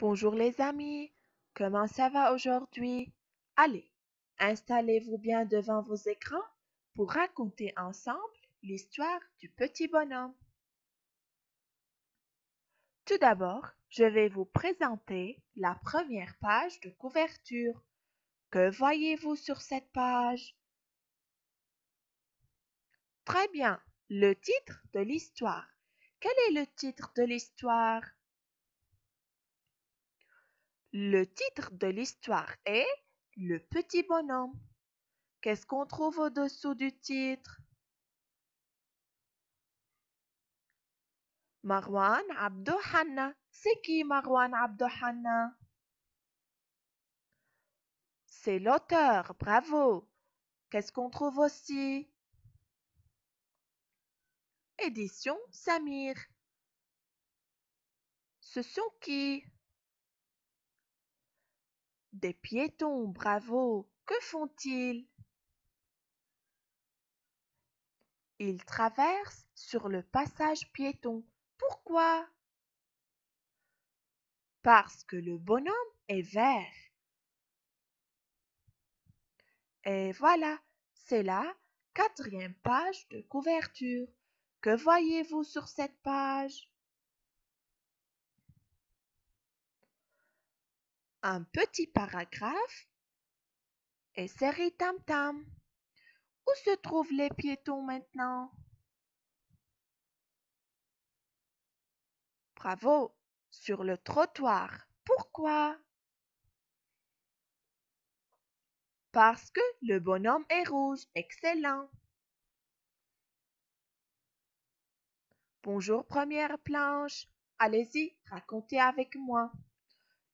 Bonjour les amis, comment ça va aujourd'hui? Allez, installez-vous bien devant vos écrans pour raconter ensemble l'histoire du petit bonhomme. Tout d'abord, je vais vous présenter la première page de couverture. Que voyez-vous sur cette page? Très bien, le titre de l'histoire. Quel est le titre de l'histoire? Le titre de l'histoire est Le petit bonhomme. Qu'est-ce qu'on trouve au-dessous du titre Marwan Abdouhanna. C'est qui Marwan Abdohanna? C'est l'auteur, bravo. Qu'est-ce qu'on trouve aussi Édition Samir. Ce sont qui des piétons, bravo! Que font-ils? Ils traversent sur le passage piéton. Pourquoi? Parce que le bonhomme est vert. Et voilà, c'est la quatrième page de couverture. Que voyez-vous sur cette page un petit paragraphe et série Tam Tam. Où se trouvent les piétons maintenant Bravo, sur le trottoir. Pourquoi Parce que le bonhomme est rouge. Excellent. Bonjour première planche. Allez-y, racontez avec moi.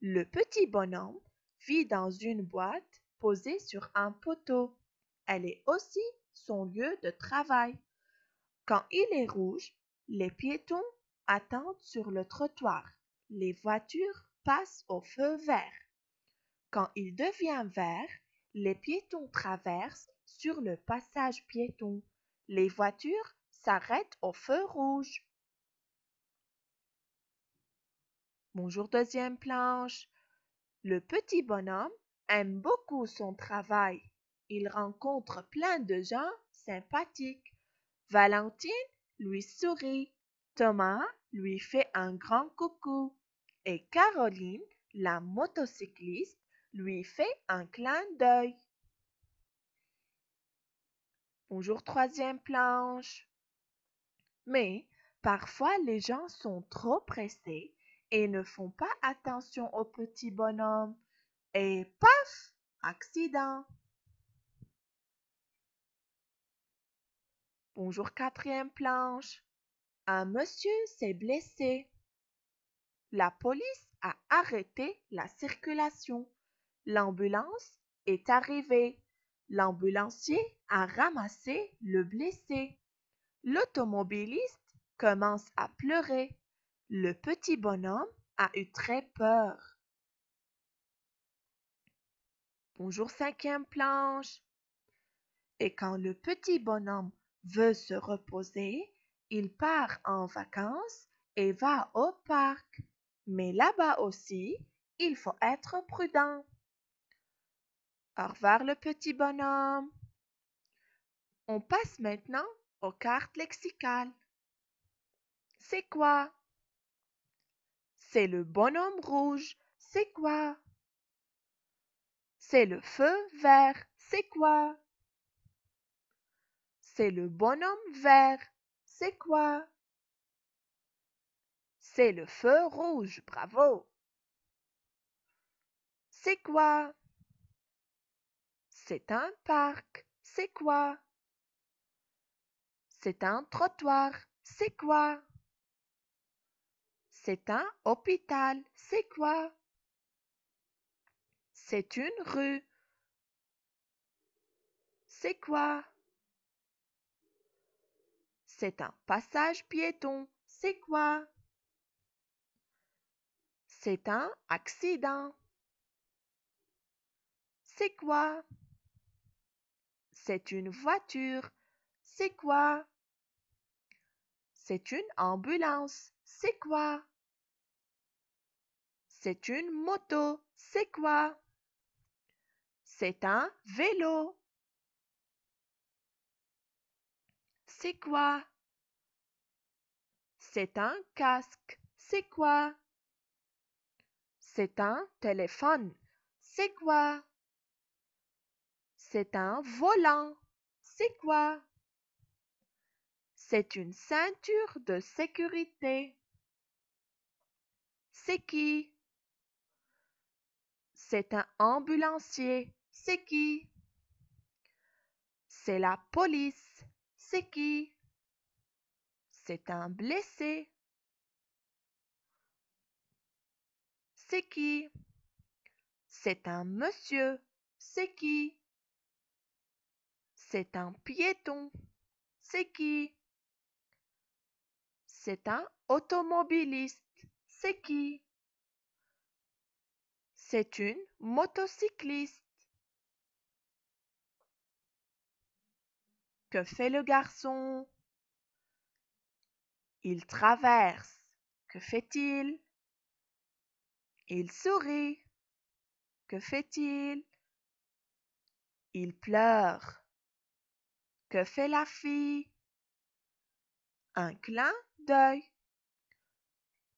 Le petit bonhomme vit dans une boîte posée sur un poteau. Elle est aussi son lieu de travail. Quand il est rouge, les piétons attendent sur le trottoir. Les voitures passent au feu vert. Quand il devient vert, les piétons traversent sur le passage piéton. Les voitures s'arrêtent au feu rouge. Bonjour deuxième planche. Le petit bonhomme aime beaucoup son travail. Il rencontre plein de gens sympathiques. Valentine lui sourit. Thomas lui fait un grand coucou. Et Caroline, la motocycliste, lui fait un clin d'œil. Bonjour troisième planche. Mais parfois les gens sont trop pressés et ne font pas attention au petit bonhomme. Et paf, accident. Bonjour quatrième planche. Un monsieur s'est blessé. La police a arrêté la circulation. L'ambulance est arrivée. L'ambulancier a ramassé le blessé. L'automobiliste commence à pleurer. Le petit bonhomme a eu très peur. Bonjour cinquième planche. Et quand le petit bonhomme veut se reposer, il part en vacances et va au parc. Mais là-bas aussi, il faut être prudent. Au revoir le petit bonhomme. On passe maintenant aux cartes lexicales. C'est quoi c'est le bonhomme rouge, c'est quoi C'est le feu vert, c'est quoi C'est le bonhomme vert, c'est quoi C'est le feu rouge, bravo C'est quoi C'est un parc, c'est quoi C'est un trottoir, c'est quoi c'est un hôpital. C'est quoi C'est une rue. C'est quoi C'est un passage piéton. C'est quoi C'est un accident. C'est quoi C'est une voiture. C'est quoi C'est une ambulance. C'est quoi c'est une moto. C'est quoi? C'est un vélo. C'est quoi? C'est un casque. C'est quoi? C'est un téléphone. C'est quoi? C'est un volant. C'est quoi? C'est une ceinture de sécurité. C'est qui? C'est un ambulancier. C'est qui? C'est la police. C'est qui? C'est un blessé. C'est qui? C'est un monsieur. C'est qui? C'est un piéton. C'est qui? C'est un automobiliste. C'est qui? C'est une motocycliste. Que fait le garçon Il traverse. Que fait-il Il sourit. Que fait-il Il pleure. Que fait la fille Un clin d'œil.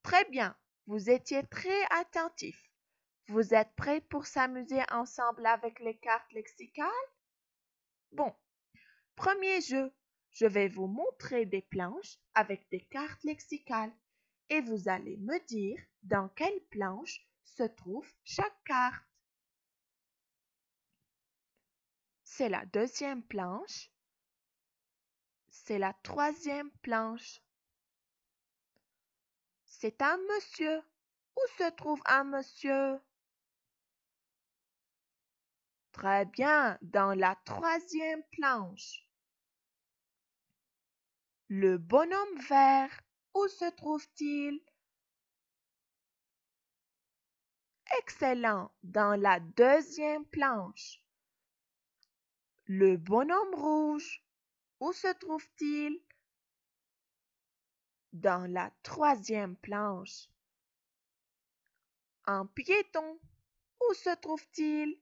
Très bien, vous étiez très attentif. Vous êtes prêts pour s'amuser ensemble avec les cartes lexicales? Bon, premier jeu, je vais vous montrer des planches avec des cartes lexicales et vous allez me dire dans quelle planche se trouve chaque carte. C'est la deuxième planche. C'est la troisième planche. C'est un monsieur. Où se trouve un monsieur? Très bien, dans la troisième planche. Le bonhomme vert, où se trouve-t-il? Excellent, dans la deuxième planche. Le bonhomme rouge, où se trouve-t-il? Dans la troisième planche. Un piéton, où se trouve-t-il?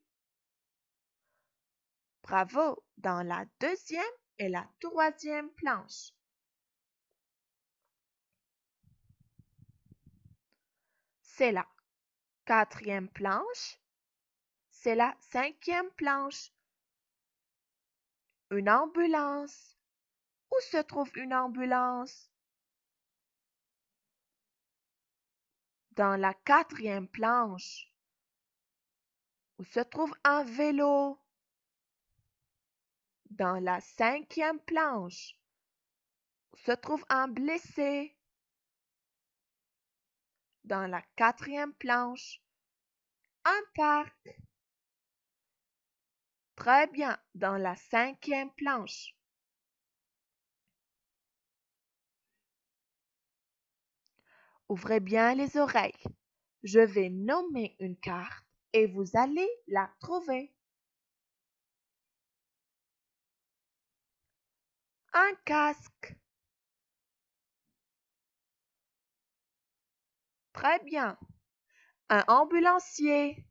Bravo dans la deuxième et la troisième planche. C'est la quatrième planche. C'est la cinquième planche. Une ambulance. Où se trouve une ambulance? Dans la quatrième planche. Où se trouve un vélo? Dans la cinquième planche se trouve un blessé. Dans la quatrième planche, un parc. Très bien, dans la cinquième planche. Ouvrez bien les oreilles. Je vais nommer une carte et vous allez la trouver. un casque. Très bien. Un ambulancier.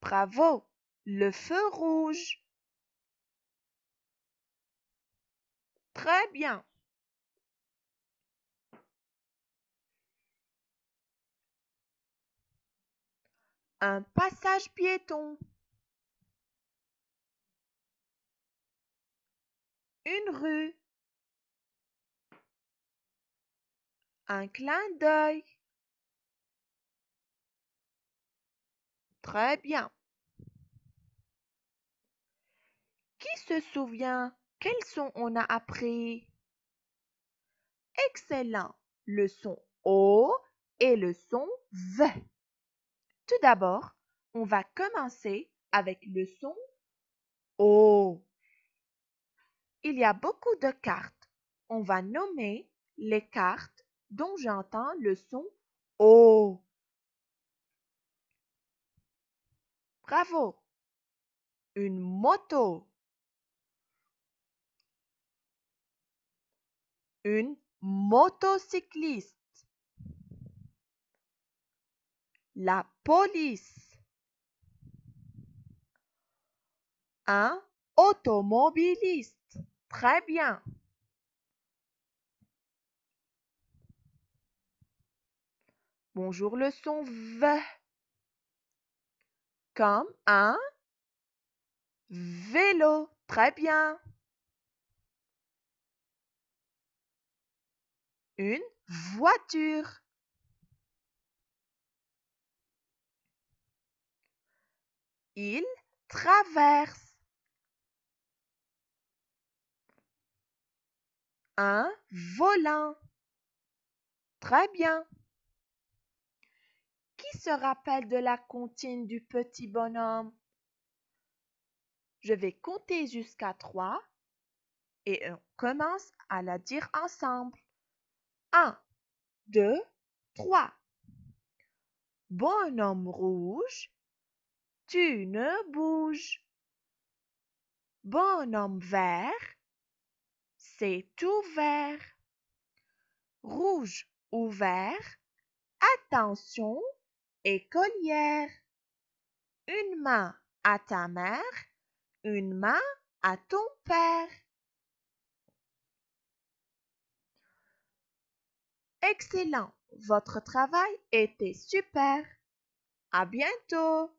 Bravo. Le feu rouge. Très bien. Un passage piéton. une rue. Un clin d'œil. Très bien. Qui se souvient quel son on a appris Excellent. Le son O et le son V. Tout d'abord, on va commencer avec le son O. Il y a beaucoup de cartes. On va nommer les cartes dont j'entends le son O. Bravo. Une moto. Une motocycliste. La police. Un automobiliste. Très bien. Bonjour le son V. Comme un vélo. Très bien. Une voiture. Il traverse. un volant. Très bien. Qui se rappelle de la comptine du petit bonhomme? Je vais compter jusqu'à trois et on commence à la dire ensemble. Un, deux, trois. Bonhomme rouge, tu ne bouges. Bonhomme vert, c'est tout vert. Rouge ou vert, attention, écolière. Une main à ta mère, une main à ton père. Excellent, votre travail était super. À bientôt.